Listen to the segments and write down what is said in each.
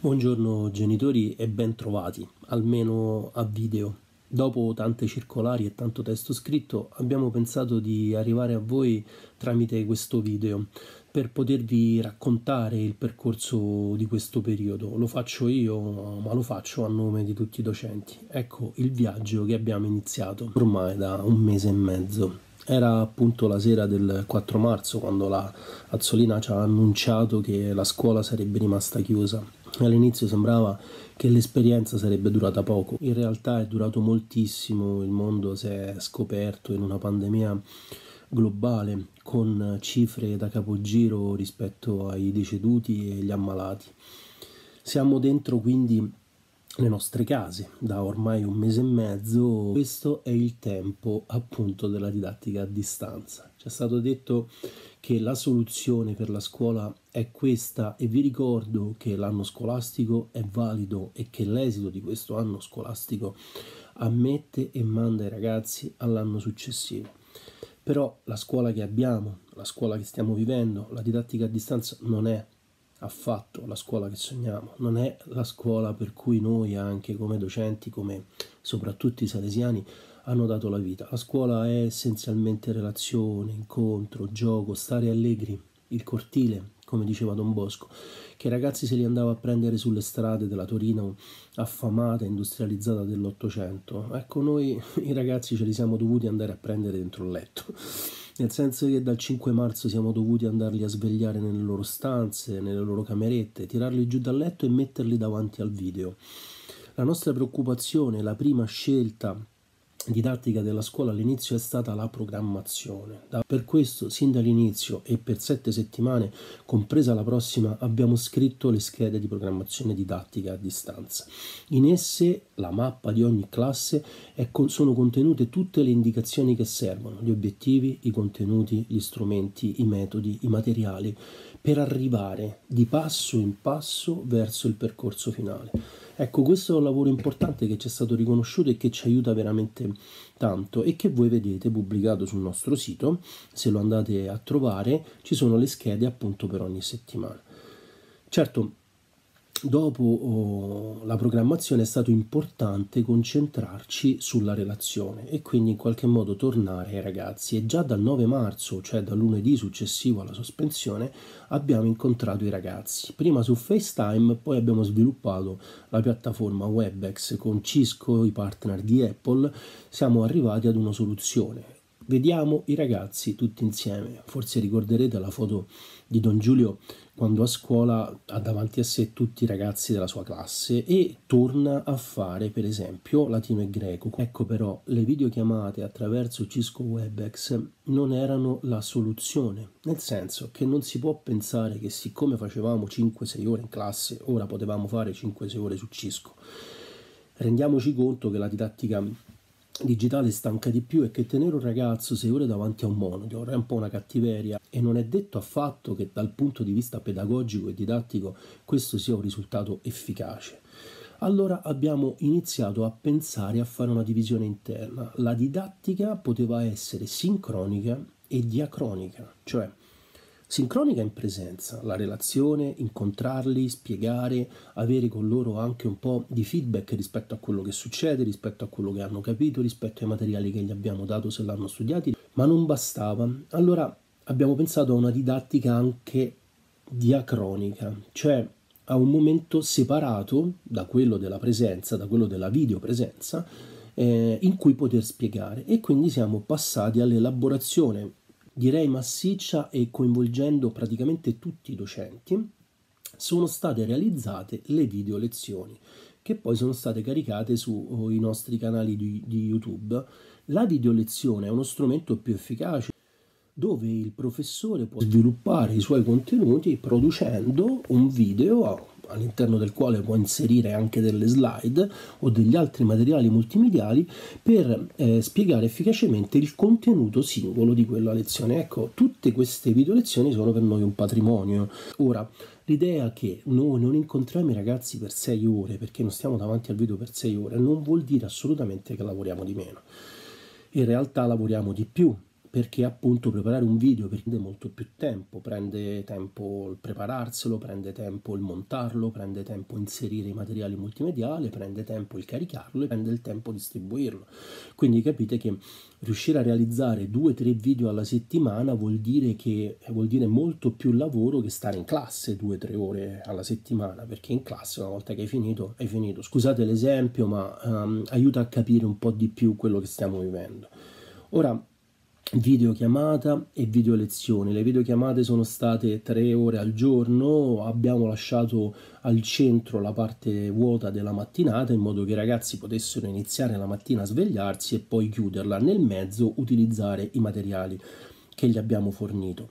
Buongiorno genitori e ben trovati, almeno a video. Dopo tante circolari e tanto testo scritto abbiamo pensato di arrivare a voi tramite questo video per potervi raccontare il percorso di questo periodo. Lo faccio io, ma lo faccio a nome di tutti i docenti. Ecco il viaggio che abbiamo iniziato ormai da un mese e mezzo. Era appunto la sera del 4 marzo quando la Azzolina ci ha annunciato che la scuola sarebbe rimasta chiusa All'inizio sembrava che l'esperienza sarebbe durata poco, in realtà è durato moltissimo, il mondo si è scoperto in una pandemia globale con cifre da capogiro rispetto ai deceduti e gli ammalati. Siamo dentro quindi le nostre case da ormai un mese e mezzo, questo è il tempo appunto della didattica a distanza. Ci è stato detto che la soluzione per la scuola è questa e vi ricordo che l'anno scolastico è valido e che l'esito di questo anno scolastico ammette e manda i ragazzi all'anno successivo. Però la scuola che abbiamo, la scuola che stiamo vivendo, la didattica a distanza non è affatto la scuola che sogniamo, non è la scuola per cui noi anche come docenti, come soprattutto i salesiani, hanno dato la vita. La scuola è essenzialmente relazione, incontro, gioco, stare allegri, il cortile, come diceva Don Bosco, che i ragazzi se li andava a prendere sulle strade della Torino affamata industrializzata dell'Ottocento. Ecco, noi i ragazzi ce li siamo dovuti andare a prendere dentro il letto. Nel senso che dal 5 marzo siamo dovuti andarli a svegliare nelle loro stanze, nelle loro camerette, tirarli giù dal letto e metterli davanti al video. La nostra preoccupazione, la prima scelta didattica della scuola all'inizio è stata la programmazione. Per questo, sin dall'inizio e per sette settimane, compresa la prossima, abbiamo scritto le schede di programmazione didattica a distanza. In esse, la mappa di ogni classe, con, sono contenute tutte le indicazioni che servono, gli obiettivi, i contenuti, gli strumenti, i metodi, i materiali, per arrivare di passo in passo verso il percorso finale. Ecco, questo è un lavoro importante che ci è stato riconosciuto e che ci aiuta veramente tanto e che voi vedete pubblicato sul nostro sito, se lo andate a trovare ci sono le schede appunto per ogni settimana. Certo, dopo oh, la programmazione è stato importante concentrarci sulla relazione e quindi in qualche modo tornare ai ragazzi e già dal 9 marzo, cioè dal lunedì successivo alla sospensione, abbiamo incontrato i ragazzi, prima su FaceTime, poi abbiamo sviluppato la piattaforma WebEx con Cisco, i partner di Apple, siamo arrivati ad una soluzione vediamo i ragazzi tutti insieme. Forse ricorderete la foto di Don Giulio quando a scuola ha davanti a sé tutti i ragazzi della sua classe e torna a fare per esempio latino e greco. Ecco però le videochiamate attraverso Cisco Webex non erano la soluzione, nel senso che non si può pensare che siccome facevamo 5-6 ore in classe, ora potevamo fare 5-6 ore su Cisco. Rendiamoci conto che la didattica digitale stanca di più e che tenere un ragazzo 6 ore davanti a un monitor è un po' una cattiveria e non è detto affatto che dal punto di vista pedagogico e didattico questo sia un risultato efficace. Allora abbiamo iniziato a pensare a fare una divisione interna. La didattica poteva essere sincronica e diacronica, cioè Sincronica in presenza, la relazione, incontrarli, spiegare, avere con loro anche un po' di feedback rispetto a quello che succede, rispetto a quello che hanno capito, rispetto ai materiali che gli abbiamo dato se l'hanno studiati, ma non bastava. Allora abbiamo pensato a una didattica anche diacronica, cioè a un momento separato da quello della presenza, da quello della videopresenza, eh, in cui poter spiegare e quindi siamo passati all'elaborazione direi massiccia e coinvolgendo praticamente tutti i docenti, sono state realizzate le video lezioni che poi sono state caricate sui eh, nostri canali di, di YouTube. La video lezione è uno strumento più efficace dove il professore può sviluppare i suoi contenuti producendo un video all'interno del quale può inserire anche delle slide o degli altri materiali multimediali per eh, spiegare efficacemente il contenuto singolo di quella lezione. Ecco, tutte queste video lezioni sono per noi un patrimonio. Ora, l'idea che noi non incontriamo i ragazzi per sei ore perché non stiamo davanti al video per sei ore non vuol dire assolutamente che lavoriamo di meno. In realtà lavoriamo di più, perché appunto preparare un video prende molto più tempo, prende tempo il prepararselo, prende tempo il montarlo, prende tempo inserire i materiali multimediali, prende tempo il caricarlo e prende il tempo distribuirlo. Quindi capite che riuscire a realizzare due o tre video alla settimana vuol dire, che, vuol dire molto più lavoro che stare in classe due o tre ore alla settimana, perché in classe una volta che hai finito, hai finito. Scusate l'esempio, ma um, aiuta a capire un po' di più quello che stiamo vivendo. Ora, videochiamata e video lezione. Le videochiamate sono state tre ore al giorno, abbiamo lasciato al centro la parte vuota della mattinata in modo che i ragazzi potessero iniziare la mattina a svegliarsi e poi chiuderla, nel mezzo utilizzare i materiali che gli abbiamo fornito.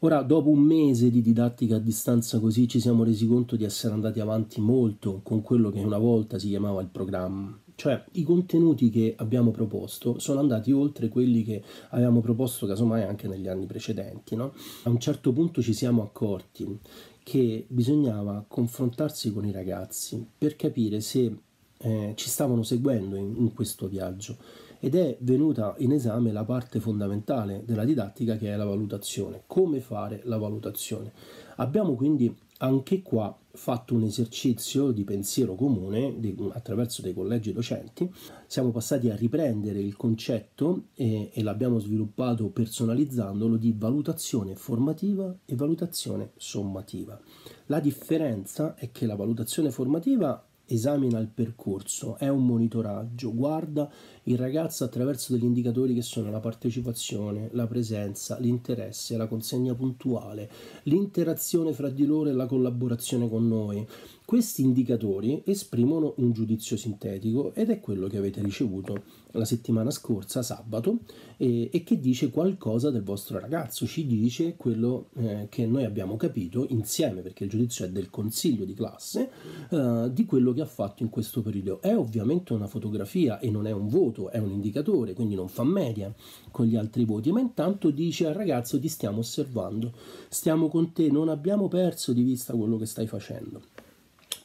Ora, dopo un mese di didattica a distanza così, ci siamo resi conto di essere andati avanti molto con quello che una volta si chiamava il programma cioè i contenuti che abbiamo proposto sono andati oltre quelli che avevamo proposto casomai anche negli anni precedenti. No? A un certo punto ci siamo accorti che bisognava confrontarsi con i ragazzi per capire se eh, ci stavano seguendo in, in questo viaggio ed è venuta in esame la parte fondamentale della didattica che è la valutazione, come fare la valutazione. Abbiamo quindi anche qua fatto un esercizio di pensiero comune di, attraverso dei collegi docenti, siamo passati a riprendere il concetto e, e l'abbiamo sviluppato personalizzandolo di valutazione formativa e valutazione sommativa. La differenza è che la valutazione formativa esamina il percorso, è un monitoraggio, guarda il ragazzo attraverso degli indicatori che sono la partecipazione, la presenza, l'interesse, la consegna puntuale, l'interazione fra di loro e la collaborazione con noi. Questi indicatori esprimono un giudizio sintetico ed è quello che avete ricevuto la settimana scorsa, sabato, e, e, che dice qualcosa del vostro ragazzo, ci dice quello eh, che noi abbiamo capito insieme, perché il giudizio è del consiglio di classe, eh, di quello che ha fatto in questo periodo. È ovviamente una fotografia e non è un voto, è un indicatore, quindi non fa media con gli altri voti, ma intanto dice al ragazzo ti stiamo osservando, stiamo con te, non abbiamo perso di vista quello che stai facendo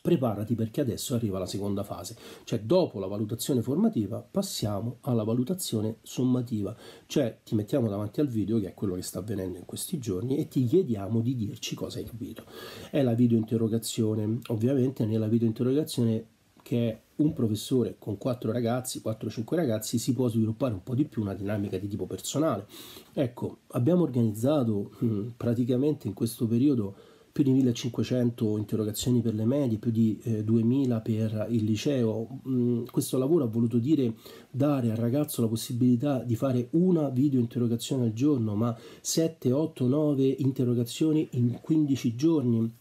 preparati perché adesso arriva la seconda fase, cioè dopo la valutazione formativa passiamo alla valutazione sommativa, cioè ti mettiamo davanti al video che è quello che sta avvenendo in questi giorni e ti chiediamo di dirci cosa hai capito. È la videointerrogazione, ovviamente nella videointerrogazione che è un professore con 4 ragazzi, 4-5 ragazzi, si può sviluppare un po' di più una dinamica di tipo personale. Ecco, abbiamo organizzato mm, praticamente in questo periodo più di 1500 interrogazioni per le medie, più di eh, 2000 per il liceo. Mm, questo lavoro ha voluto dire dare al ragazzo la possibilità di fare una video interrogazione al giorno, ma 7, 8, 9 interrogazioni in 15 giorni.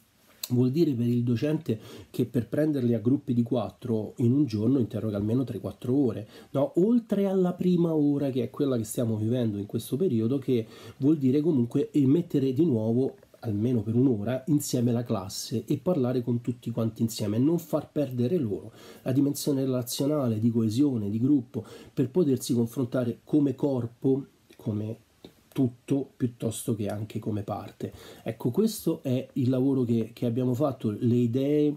Vuol dire per il docente che per prenderli a gruppi di 4 in un giorno interroga almeno 3-4 ore, no? oltre alla prima ora che è quella che stiamo vivendo in questo periodo, che vuol dire comunque mettere di nuovo almeno per un'ora insieme alla classe e parlare con tutti quanti insieme e non far perdere loro la dimensione relazionale, di coesione, di gruppo, per potersi confrontare come corpo, come tutto piuttosto che anche come parte. Ecco, questo è il lavoro che, che abbiamo fatto, le idee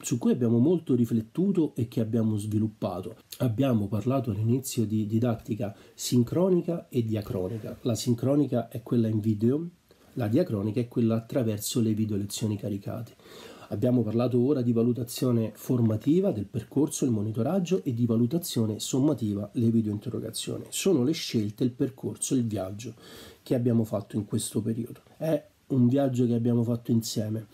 su cui abbiamo molto riflettuto e che abbiamo sviluppato. Abbiamo parlato all'inizio di didattica sincronica e diacronica. La sincronica è quella in video la diacronica è quella attraverso le video lezioni caricate. Abbiamo parlato ora di valutazione formativa del percorso, il monitoraggio e di valutazione sommativa, le video interrogazioni. Sono le scelte, il percorso, il viaggio che abbiamo fatto in questo periodo. È un viaggio che abbiamo fatto insieme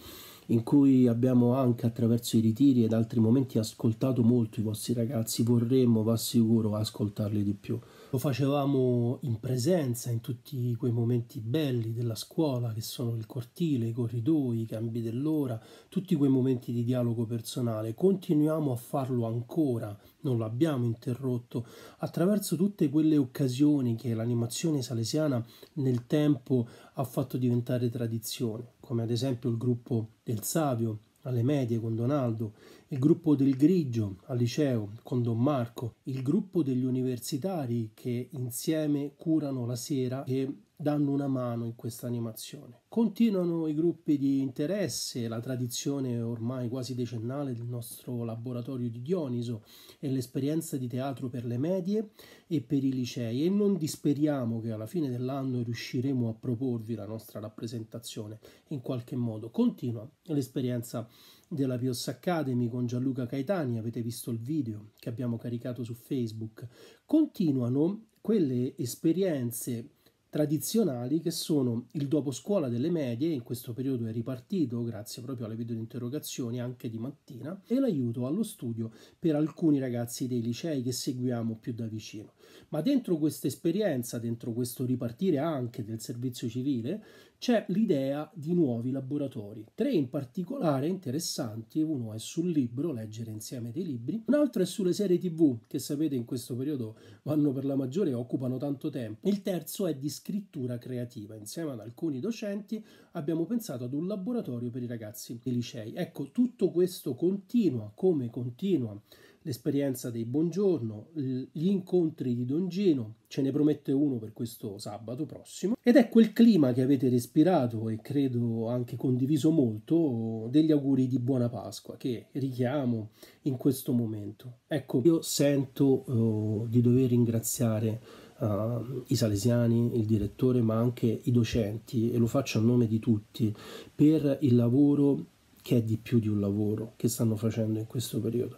in cui abbiamo anche attraverso i ritiri ed altri momenti ascoltato molto i vostri ragazzi, vorremmo, va sicuro, ascoltarli di più. Lo facevamo in presenza in tutti quei momenti belli della scuola che sono il cortile, i corridoi, i cambi dell'ora, tutti quei momenti di dialogo personale. Continuiamo a farlo ancora, non lo abbiamo interrotto, attraverso tutte quelle occasioni che l'animazione salesiana nel tempo ha fatto diventare tradizione, come ad esempio il gruppo del Savio alle medie con Donaldo, il gruppo del Grigio al liceo con Don Marco, il gruppo degli universitari che insieme curano la sera e danno una mano in questa animazione. Continuano i gruppi di interesse, la tradizione ormai quasi decennale del nostro laboratorio di Dioniso e l'esperienza di teatro per le medie e per i licei e non disperiamo che alla fine dell'anno riusciremo a proporvi la nostra rappresentazione in qualche modo. Continua l'esperienza della Pios Academy con Gianluca Caetani, avete visto il video che abbiamo caricato su Facebook, continuano quelle esperienze tradizionali che sono il dopo scuola delle medie, in questo periodo è ripartito grazie proprio alle video di interrogazioni anche di mattina, e l'aiuto allo studio per alcuni ragazzi dei licei che seguiamo più da vicino. Ma dentro questa esperienza, dentro questo ripartire anche del servizio civile, c'è l'idea di nuovi laboratori, tre in particolare interessanti, uno è sul libro, leggere insieme dei libri, un altro è sulle serie tv che sapete in questo periodo vanno per la maggiore e occupano tanto tempo, il terzo è di scrittura creativa, insieme ad alcuni docenti abbiamo pensato ad un laboratorio per i ragazzi dei licei. Ecco, tutto questo continua come continua l'esperienza dei Buongiorno, gli incontri di Don Gino, ce ne promette uno per questo sabato prossimo, ed è quel clima che avete respirato e credo anche condiviso molto degli auguri di buona Pasqua che richiamo in questo momento. Ecco, io sento eh, di dover ringraziare Uh, i salesiani, il direttore, ma anche i docenti, e lo faccio a nome di tutti, per il lavoro che è di più di un lavoro che stanno facendo in questo periodo.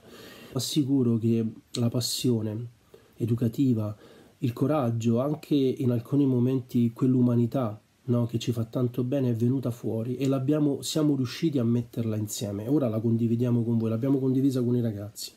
Assicuro che la passione educativa, il coraggio, anche in alcuni momenti quell'umanità no, che ci fa tanto bene è venuta fuori e siamo riusciti a metterla insieme. Ora la condividiamo con voi, l'abbiamo condivisa con i ragazzi.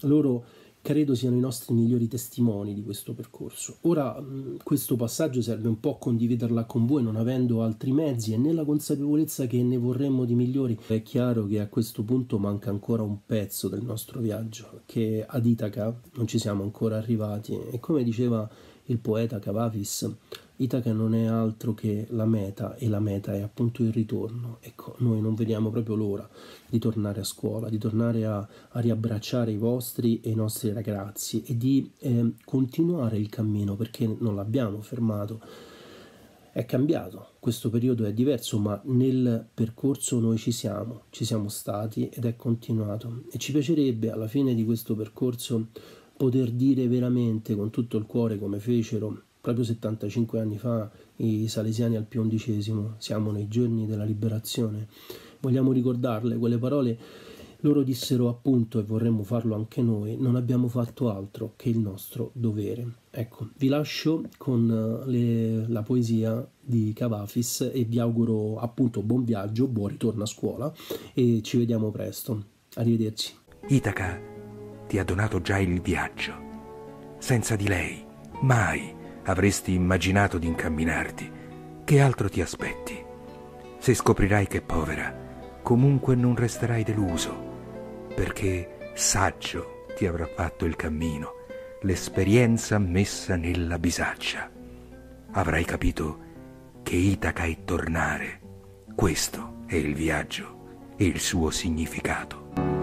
Loro credo siano i nostri migliori testimoni di questo percorso. Ora questo passaggio serve un po' a condividerla con voi non avendo altri mezzi e nella consapevolezza che ne vorremmo di migliori. È chiaro che a questo punto manca ancora un pezzo del nostro viaggio, che ad Itaca non ci siamo ancora arrivati e come diceva il poeta Cavavis, Itaca non è altro che la meta e la meta è appunto il ritorno. Ecco, noi non vediamo proprio l'ora di tornare a scuola, di tornare a, a riabbracciare i vostri e i nostri ragazzi e di eh, continuare il cammino perché non l'abbiamo fermato. È cambiato, questo periodo è diverso, ma nel percorso noi ci siamo, ci siamo stati ed è continuato. E ci piacerebbe alla fine di questo percorso poter dire veramente con tutto il cuore come fecero Proprio 75 anni fa i salesiani al Pio XI, siamo nei giorni della liberazione. Vogliamo ricordarle quelle parole? Loro dissero appunto, e vorremmo farlo anche noi, non abbiamo fatto altro che il nostro dovere. Ecco, vi lascio con eh, le, la poesia di Cavafis e vi auguro appunto buon viaggio, buon ritorno a scuola e ci vediamo presto. Arrivederci. Itaca ti ha donato già il viaggio. Senza di lei, mai avresti immaginato di incamminarti, che altro ti aspetti? Se scoprirai che è povera, comunque non resterai deluso, perché saggio ti avrà fatto il cammino, l'esperienza messa nella bisaccia. Avrai capito che Itaca è tornare. Questo è il viaggio e il suo significato.